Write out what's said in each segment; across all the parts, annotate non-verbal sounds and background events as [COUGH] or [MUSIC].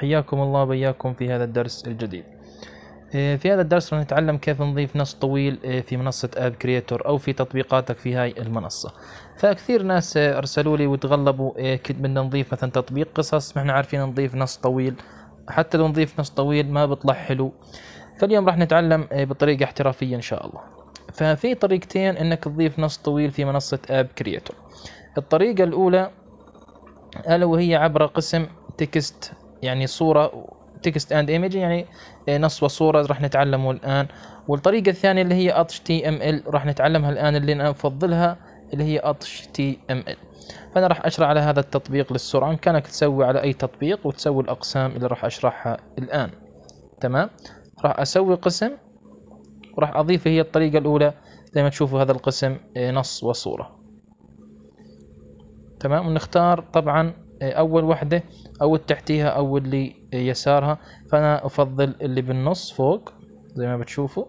حياكم الله وبياكم في هذا الدرس الجديد إيه، في هذا الدرس راح نتعلم كيف نضيف نص طويل إيه، في منصة اب كريتور او في تطبيقاتك في هاي المنصة فكثير ناس ارسلوا لي وتغلبوا إيه، كنت بدنا نضيف مثلا تطبيق قصص ما احنا عارفين نضيف نص طويل حتى لو نضيف نص طويل ما بيطلع حلو فاليوم راح نتعلم بطريقة احترافية ان شاء الله ففي طريقتين انك تضيف نص طويل في منصة اب كريتور الطريقة الاولى الا وهي عبر قسم تكست يعني صورة تكست اند ايمج يعني نص وصورة راح نتعلمه الآن والطريقة الثانية اللي هي اتش تي ام ال راح نتعلمها الآن اللي أنا أفضلها اللي هي اتش تي ام ال فأنا راح أشرح على هذا التطبيق للسرعة بإمكانك تسوي على أي تطبيق وتسوي الأقسام اللي راح أشرحها الآن تمام راح أسوي قسم وراح أضيفه هي الطريقة الأولى زي ما تشوفوا هذا القسم إيه، نص وصورة تمام ونختار طبعا اول وحده او تحتيها او اللي يسارها فانا افضل اللي بالنص فوق زي ما بتشوفوا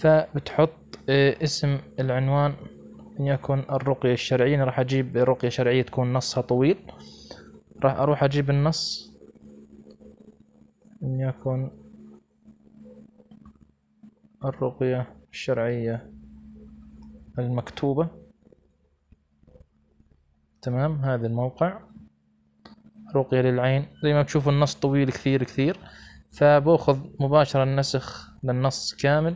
فبتحط آه، اسم العنوان ان يكون الرقية الشرعية أنا راح اجيب رقية شرعية تكون نصها طويل راح اروح اجيب النص ان يكون الرقية الشرعية المكتوبة تمام هذا الموقع رقية للعين زي ما بتشوفوا النص طويل كثير كثير فبأخذ مباشرة النسخ للنص كامل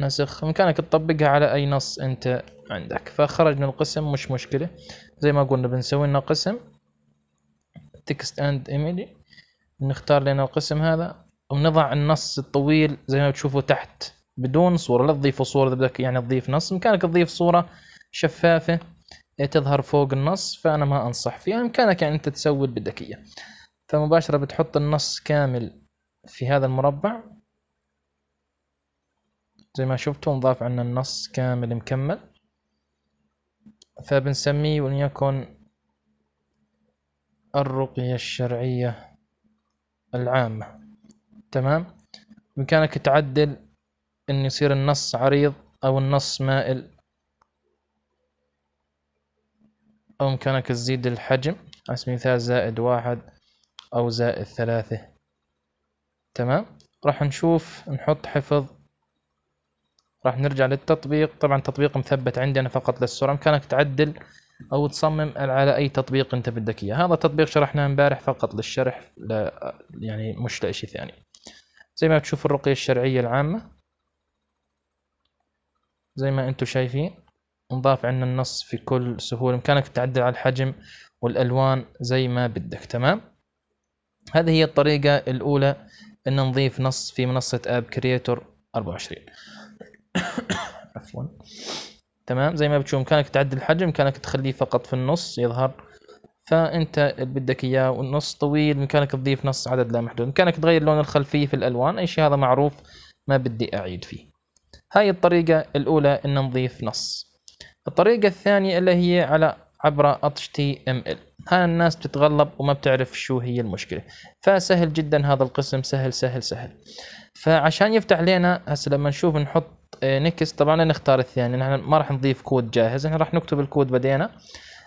نسخ بإمكانك تطبقها على أي نص أنت عندك فخرج من القسم مش مشكلة زي ما قلنا بنسوي لنا قسم تكست اند ايميلي نختار لنا القسم هذا ونضع النص الطويل زي ما بتشوفوا تحت بدون صورة لا تضيفوا صورة إذا بدك يعني تضيف نص بإمكانك تضيف صورة شفافة إيه، تظهر فوق النص فأنا ما أنصح فيها بإمكانك يعني, يعني أنت تسوي اللي بدك إياه فمباشرة بتحط النص كامل في هذا المربع زي ما شفتوا نضاف عنا النص كامل مكمل فبنسميه وليكن الرقية الشرعية العامة تمام بإمكانك تعدل إن يصير النص عريض أو النص مائل أو إمكانك تزيد الحجم على سبيل المثال زائد واحد أو زائد ثلاثة تمام راح نشوف نحط حفظ راح نرجع للتطبيق طبعا تطبيق مثبت عندي أنا فقط للسرعة إمكانك تعدل أو تصمم على أي تطبيق أنت بدك إياه هذا التطبيق شرحناه امبارح فقط للشرح لا يعني مش لأشي ثاني زي ما تشوف الرقية الشرعية العامة زي ما أنتم شايفين نضاف عندنا النص في كل سهولة بإمكانك تعدل على الحجم والألوان زي ما بدك تمام هذه هي الطريقة الأولى أن نضيف نص في منصة آب كرياتور 24 عفوا تمام زي ما بتشوف إمكانك تعدل الحجم إمكانك تخليه فقط في النص يظهر فانت اللي بدك اياه والنص طويل بامكانك تضيف نص عدد لا محدود بامكانك تغير لون الخلفيه في الالوان اي شيء هذا معروف ما بدي اعيد فيه هاي الطريقه الاولى ان نضيف نص الطريقة الثانية اللي هي على عبر اتش تي ام ال هاي الناس بتتغلب وما بتعرف شو هي المشكلة فسهل جدا هذا القسم سهل سهل سهل فعشان يفتح لنا هسه لما نشوف نحط آه، نكست طبعا نختار الثاني نحن ما راح نضيف كود جاهز نحن راح نكتب الكود بدينا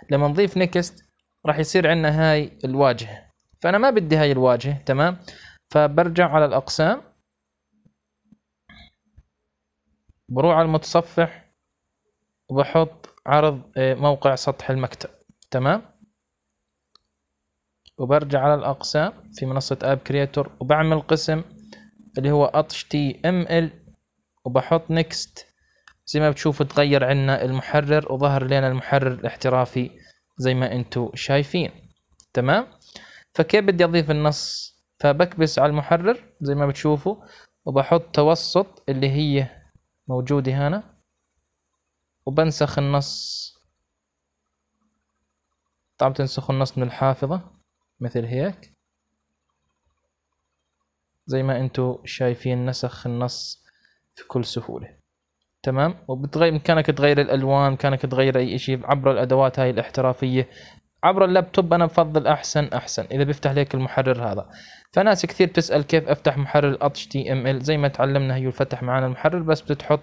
لما نضيف نكست راح يصير عندنا هاي الواجهة فأنا ما بدي هاي الواجهة تمام فبرجع على الأقسام بروح على المتصفح وبحط عرض آه، موقع سطح المكتب تمام وبرجع على الأقسام في منصة اب كرياتور وبعمل قسم اللي هو اتش تي ام ال وبحط نكست زي ما بتشوفوا تغير عنا المحرر وظهر لنا المحرر الاحترافي زي ما انتو شايفين تمام فكيف بدي اضيف النص فبكبس على المحرر زي ما بتشوفوا وبحط توسط اللي هي موجودة هنا وبنسخ النص طبعا تنسخ النص من الحافظة مثل هيك زي ما انتو شايفين نسخ النص في كل سهولة تمام وبتغير بامكانك تغير الالوان بامكانك تغير اي شيء عبر الادوات هاي الاحترافية عبر اللابتوب انا بفضل احسن احسن اذا بيفتح لك المحرر هذا فناس كثير تسال كيف افتح محرر اتش تي ام ال زي ما تعلمنا هي فتح معنا المحرر بس بتحط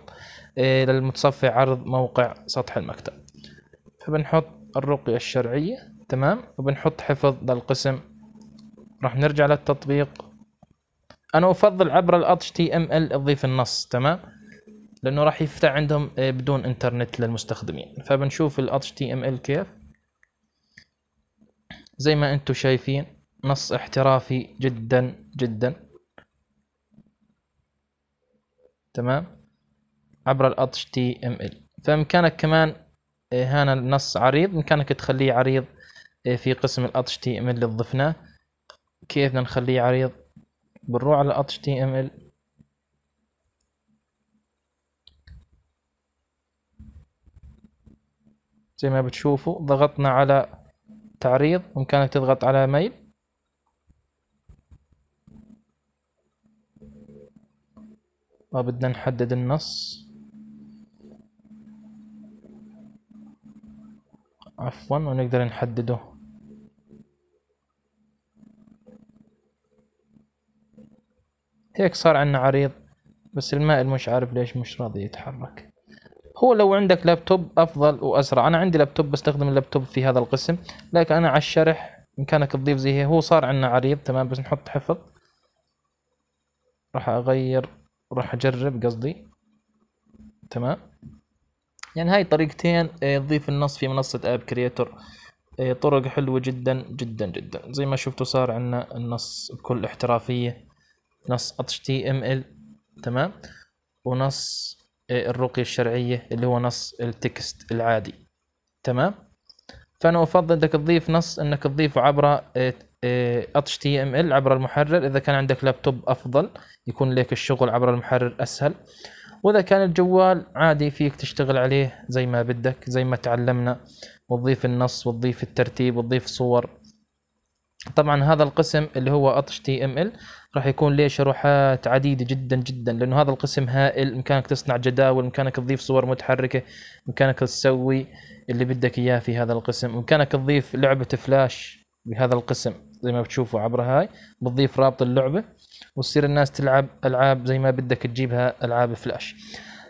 آه، للمتصفح عرض موقع سطح المكتب فبنحط الرقية الشرعية تمام وبنحط حفظ للقسم راح نرجع للتطبيق انا افضل عبر الاتش تي ام ال اضيف النص تمام لانه راح يفتح عندهم آه، بدون انترنت للمستخدمين فبنشوف الاتش تي ام ال كيف زي ما انتم شايفين نص احترافي جدا جدا تمام عبر ال HTML فامكانك كمان إيه، هنا النص عريض بامكانك تخليه عريض إيه، في قسم ال HTML اللي ضفناه كيف بدنا نخليه عريض بنروح على HTML زي ما بتشوفوا ضغطنا على تعريض بإمكانك تضغط على ميل وبدنا نحدد النص عفوا ونقدر نحدده هيك صار عندنا عريض بس المائل مش عارف ليش مش راضي يتحرك هو لو عندك لابتوب افضل واسرع انا عندي لابتوب بستخدم اللابتوب في هذا القسم لكن انا على الشرح بامكانك تضيف زي هي هو صار عندنا عريض تمام بس نحط حفظ راح اغير راح اجرب قصدي تمام يعني هاي طريقتين إيه، تضيف النص في منصة اب إيه، كرياتور طرق حلوة جدا جدا جدا زي ما شفتوا صار عندنا النص بكل احترافية نص اتش تي ام ال تمام ونص الرقية الشرعية اللي هو نص التكست العادي تمام فأنا أفضل أنك تضيف نص أنك تضيفه عبر آه، آه، HTML عبر المحرر إذا كان عندك لابتوب أفضل يكون لك الشغل عبر المحرر أسهل وإذا كان الجوال عادي فيك تشتغل عليه زي ما بدك زي ما تعلمنا وتضيف النص وتضيف الترتيب وتضيف صور طبعا هذا القسم اللي هو اطش تي ام ال راح يكون له شروحات عديده جدا جدا لانه هذا القسم هائل بامكانك تصنع جداول بامكانك تضيف صور متحركه بامكانك تسوي اللي بدك اياه في هذا القسم بامكانك تضيف لعبه فلاش بهذا القسم زي ما بتشوفوا عبر هاي بتضيف رابط اللعبه وتصير الناس تلعب العاب زي ما بدك تجيبها العاب فلاش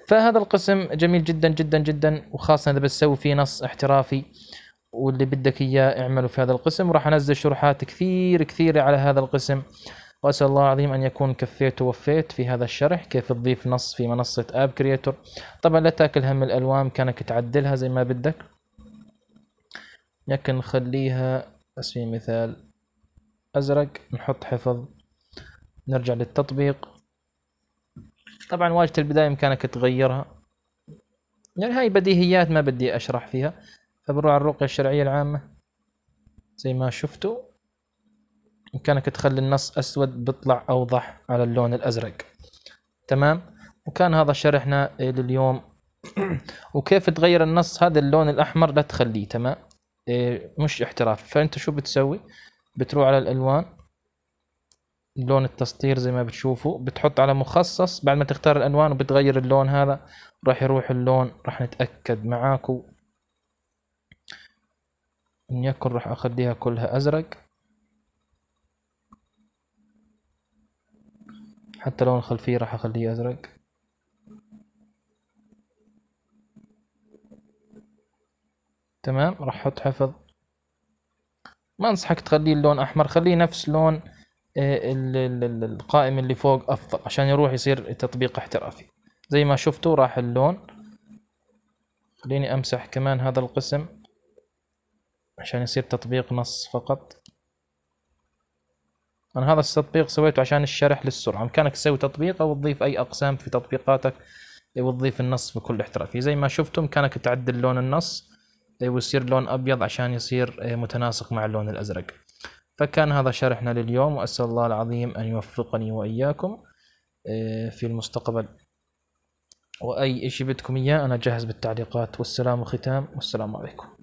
فهذا القسم جميل جدا جدا جدا وخاصه اذا بتسوي فيه نص احترافي واللي بدك اياه اعمله في هذا القسم وراح انزل شروحات كثير كثيره على هذا القسم واسال الله العظيم ان يكون كفيت ووفيت في هذا الشرح كيف تضيف نص في منصه اب كريتور طبعا لا تاكل هم الالوان كانك تعدلها زي ما بدك لكن نخليها بس في مثال ازرق نحط حفظ نرجع للتطبيق طبعا واجهه البدايه بامكانك تغيرها يعني هاي بديهيات ما بدي اشرح فيها فبنروح على الرقية الشرعية العامة زي ما شفتوا بإمكانك تخلي النص أسود بيطلع أوضح على اللون الأزرق تمام وكان هذا شرحنا لليوم [CLEARS THROAT] وكيف تغير النص هذا اللون الأحمر لا تخليه تمام إيه، مش احترافي فأنت شو بتسوي بتروح على الألوان لون التسطير زي ما بتشوفوا بتحط على مخصص بعد ما تختار الألوان وبتغير اللون هذا راح يروح اللون راح نتأكد معاكم إن يكن راح أخليها كلها أزرق حتى لون الخلفية راح أخليه أزرق تمام راح أحط حفظ ما أنصحك تخليه اللون أحمر خليه نفس لون آه، القائمة اللي فوق أفضل عشان يروح يصير تطبيق احترافي زي ما شفتوا راح اللون خليني أمسح كمان هذا القسم عشان يصير تطبيق نص فقط أنا هذا التطبيق سويته عشان الشرح للسرعة امكانك تسوي تطبيق أو تضيف أي أقسام في تطبيقاتك إيه، وتضيف النص بكل احترافية زي ما شفتم امكانك تعدل لون النص إيه، ويصير لون أبيض عشان يصير إيه، متناسق مع اللون الأزرق فكان هذا شرحنا لليوم وأسأل الله العظيم أن يوفقني وإياكم في المستقبل وأي إشي بدكم إياه أنا جاهز بالتعليقات والسلام وختام والسلام عليكم